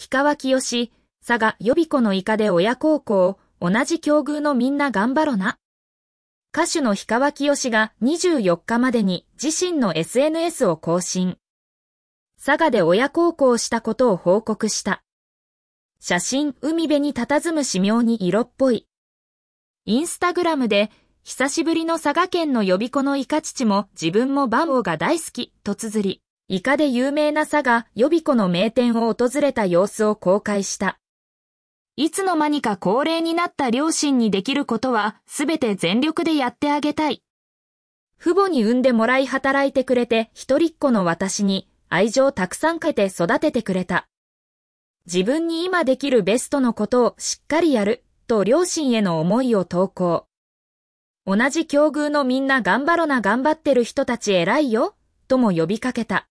氷川きよし、佐賀予備校のイカで親孝行、同じ境遇のみんな頑張ろな。歌手の氷川きよしが24日までに自身の SNS を更新。佐賀で親孝行したことを報告した。写真海辺に佇む市命に色っぽい。インスタグラムで、久しぶりの佐賀県の予備校のイカ父も自分もバンオが大好き、と綴り。イカで有名な佐賀予備校の名店を訪れた様子を公開した。いつの間にか高齢になった両親にできることは全て全力でやってあげたい。父母に産んでもらい働いてくれて一人っ子の私に愛情をたくさんかけて育ててくれた。自分に今できるベストのことをしっかりやると両親への思いを投稿。同じ境遇のみんな頑張ろな頑張ってる人たち偉いよとも呼びかけた。